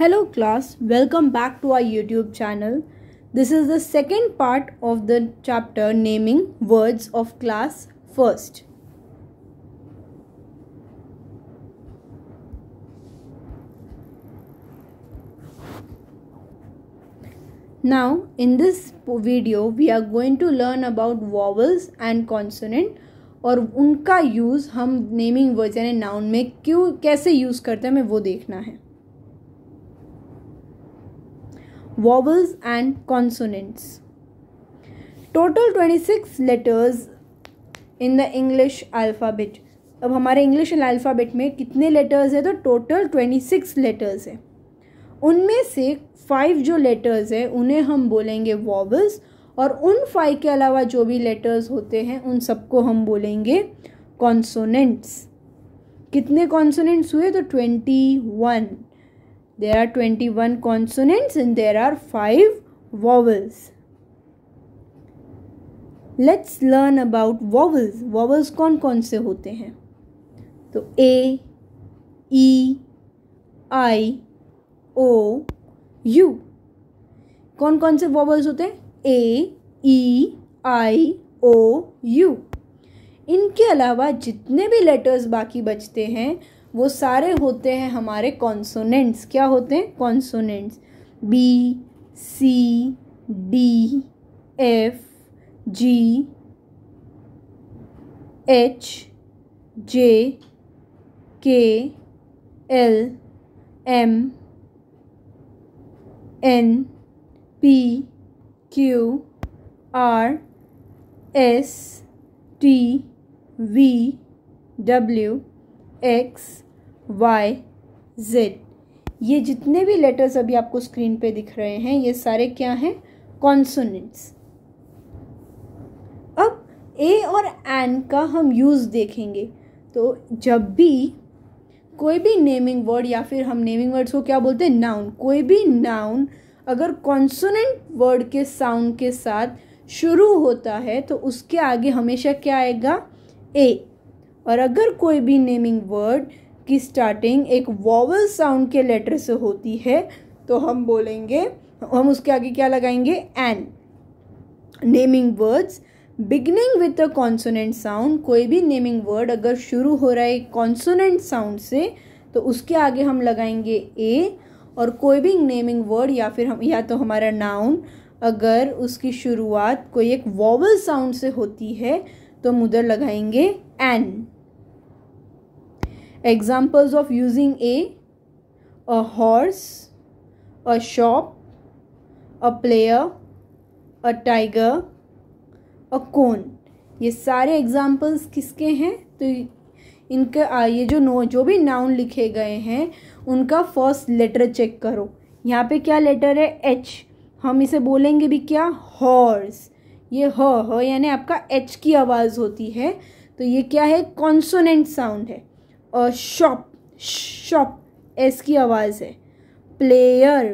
Hello class welcome back to our YouTube channel this is the second part of the chapter naming words of class first now in this video we are going to learn about vowels and consonant और उनका use हम naming words यानी noun में क्यों कैसे use करते हैं हमें वो देखना है vowels and consonants. Total 26 letters in the English alphabet अब हमारे इंग्लिश अल्फ़ाबेट में कितने लेटर्स हैं तो टोटल ट्वेंटी सिक्स लेटर्स हैं उनमें से फाइव जो लेटर्स हैं उन्हें हम बोलेंगे वॉवल्स और उन फाइव के अलावा जो भी लेटर्स होते हैं उन सबको हम बोलेंगे कॉन्सोनेंट्स कितने कॉन्सोनेंट्स हुए तो twenty one there are 21 consonants and there are 5 vowels let's learn about vowels vowels कौन कौन से होते हैं तो ए e आई ओ यू कौन कौन से वॉवल्स होते हैं ए ई आई ओ यू इनके अलावा जितने भी लेटर्स बाकी बचते हैं वो सारे होते हैं हमारे कॉन्सोनेंट्स क्या होते हैं consonants B C D F G H J K L M N P Q R S T V W X Y Z ये जितने भी लेटर्स अभी आपको स्क्रीन पे दिख रहे हैं ये सारे क्या हैं कॉन्सोनेंट्स अब ए और एन का हम यूज़ देखेंगे तो जब भी कोई भी नेमिंग वर्ड या फिर हम नेमिंग वर्ड्स को क्या बोलते हैं नाउन कोई भी नाउन अगर कॉन्सोनेंट वर्ड के साउंड के साथ शुरू होता है तो उसके आगे हमेशा क्या आएगा ए और अगर कोई भी नेमिंग वर्ड की स्टार्टिंग एक वॉवल साउंड के लेटर से होती है तो हम बोलेंगे हम उसके आगे क्या लगाएंगे an naming words beginning with a consonant sound कोई भी नेमिंग वर्ड अगर शुरू हो रहा है कॉन्सोनेंट साउंड से तो उसके आगे हम लगाएंगे ए और कोई भी नेमिंग वर्ड या फिर हम या तो हमारा नाउन अगर उसकी शुरुआत कोई एक वॉवल साउंड से होती है तो हम उधर लगाएंगे an examples of using a a horse a shop a player a tiger a cone ये सारे एग्जाम्पल्स किसके हैं तो इनके ये जो नो जो भी नाउन लिखे गए हैं उनका फर्स्ट लेटर चेक करो यहाँ पे क्या लेटर है एच हम इसे बोलेंगे भी क्या हॉर्स ये ह ह यानी आपका एच की आवाज़ होती है तो ये क्या है कॉन्सोनेंट साउंड है और शॉप शॉप एस की आवाज़ है प्लेयर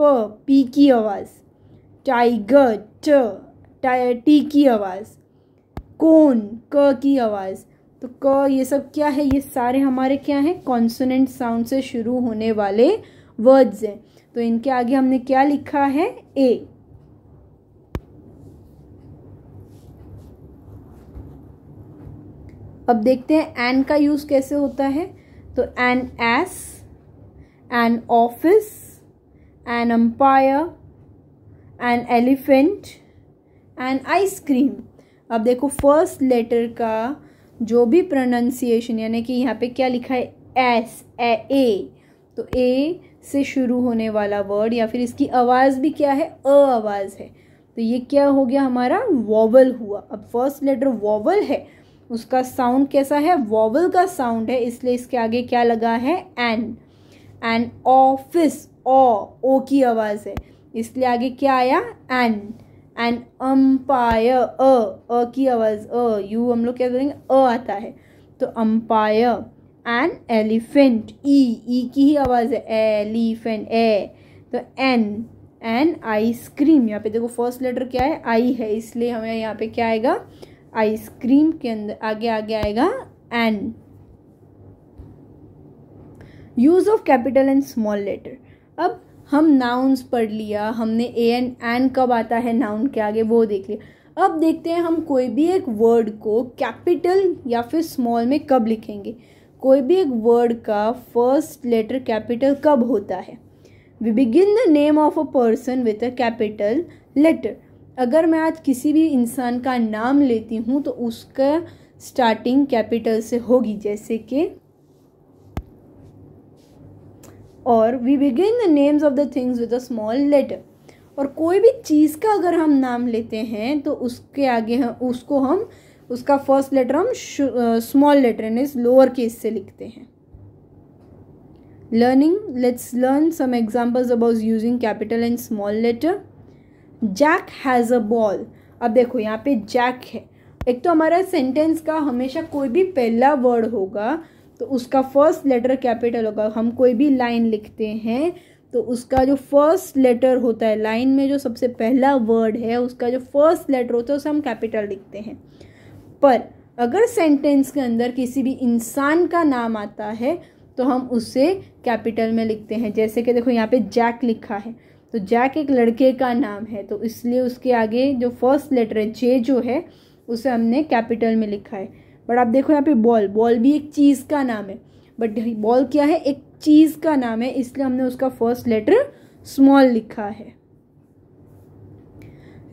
प पी की आवाज़ टाइगर ट टी की आवाज़ कोन क की आवाज़ तो क ये सब क्या है ये सारे हमारे क्या हैं कॉन्सोनेंट साउंड से शुरू होने वाले वर्ड्स हैं तो इनके आगे हमने क्या लिखा है ए अब देखते हैं एन का यूज़ कैसे होता है तो an S an office an umpire an elephant an ice cream अब देखो फर्स्ट लेटर का जो भी प्रोनाउंसिएशन यानी कि यहाँ पे क्या लिखा है एस ए ए तो ए से शुरू होने वाला वर्ड या फिर इसकी आवाज़ भी क्या है अ आवाज़ है तो ये क्या हो गया हमारा वॉवल हुआ अब फर्स्ट लेटर वॉवल है उसका साउंड कैसा है वॉवल का साउंड है इसलिए इसके आगे क्या लगा है an an office O O की आवाज़ है इसलिए आगे क्या आया एन एन अम्पायर अ अ की आवाज़ अ यू हम लोग क्या करेंगे अ आता है तो umpire an elephant E E की ही आवाज़ है एलिफेंट ए तो एन एन आइसक्रीम यहाँ पे देखो फर्स्ट लेटर क्या है आई है इसलिए हमें यहाँ पे क्या आएगा आइसक्रीम के अंदर आगे आगे आएगा an use of capital and small letter अब हम नाउन्स पढ़ लिया हमने ए एन एन कब आता है नाउन के आगे वो देख लिया अब देखते हैं हम कोई भी एक वर्ड को कैपिटल या फिर स्मॉल में कब लिखेंगे कोई भी एक वर्ड का फर्स्ट लेटर कैपिटल कब होता है we begin the name of a person with a capital letter अगर मैं आज किसी भी इंसान का नाम लेती हूँ तो उसका स्टार्टिंग कैपिटल से होगी जैसे कि और we begin the names of the things with a small letter और कोई भी चीज़ का अगर हम नाम लेते हैं तो उसके आगे हम उसको हम उसका फर्स्ट लेटर हम small letter in lower case से लिखते हैं learning let's learn some examples about using capital and small letter Jack has a ball अब देखो यहाँ पे जैक है एक तो हमारा सेंटेंस का हमेशा कोई भी पहला वर्ड होगा तो उसका फर्स्ट लेटर कैपिटल होगा हम कोई भी लाइन लिखते हैं तो उसका जो फर्स्ट लेटर होता है लाइन में जो सबसे पहला वर्ड है उसका जो फर्स्ट लेटर होता है उसे हम कैपिटल लिखते हैं पर अगर सेंटेंस के अंदर किसी भी इंसान का नाम आता है तो हम उसे कैपिटल में लिखते हैं जैसे कि देखो यहाँ पे जैक लिखा है तो जैक एक लड़के का नाम है तो इसलिए उसके आगे जो फर्स्ट लेटर है जे जो है उसे हमने कैपिटल में लिखा है बट आप देखो यहाँ पे बॉल बॉल भी एक चीज़ का नाम है बट बॉल क्या है एक चीज़ का नाम है इसलिए हमने उसका फर्स्ट लेटर स्मॉल लिखा है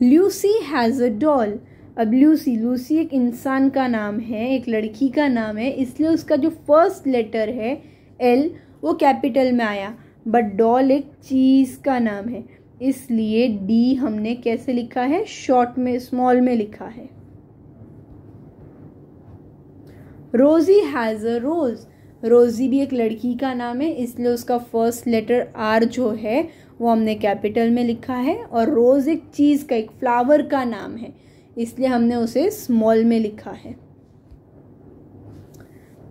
ल्यूसी हैज़ अ डॉल अब लूसी लूसी एक इंसान का नाम है एक लड़की का नाम है इसलिए उसका जो फर्स्ट लेटर है एल वो कैपिटल में आया बट डॉल एक चीज़ का नाम है इसलिए डी हमने कैसे लिखा है शॉर्ट में स्मॉल में लिखा है रोजी हैज़ अ रोज़ रोज़ी भी एक लड़की का नाम है इसलिए उसका फर्स्ट लेटर आर जो है वो हमने कैपिटल में लिखा है और रोज़ एक चीज़ का एक फ्लावर का नाम है इसलिए हमने उसे स्मॉल में लिखा है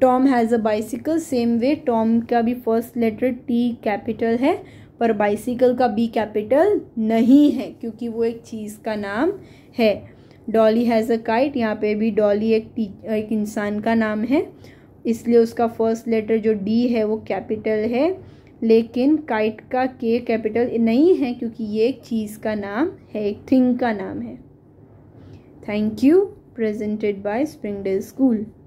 Tom has a bicycle same way Tom का भी फर्स्ट लेटर टी कैपिटल है पर बाइसिकल का बी कैपिटल नहीं है क्योंकि वो एक चीज़ का नाम है डॉली हैज़ अ काइट यहाँ पे भी डॉली एक एक इंसान का नाम है इसलिए उसका फर्स्ट लेटर जो डी है वो कैपिटल है लेकिन काइट का के कैपिटल नहीं है क्योंकि ये एक चीज़ का नाम है एक थिंग का नाम है thank you presented by Springdale school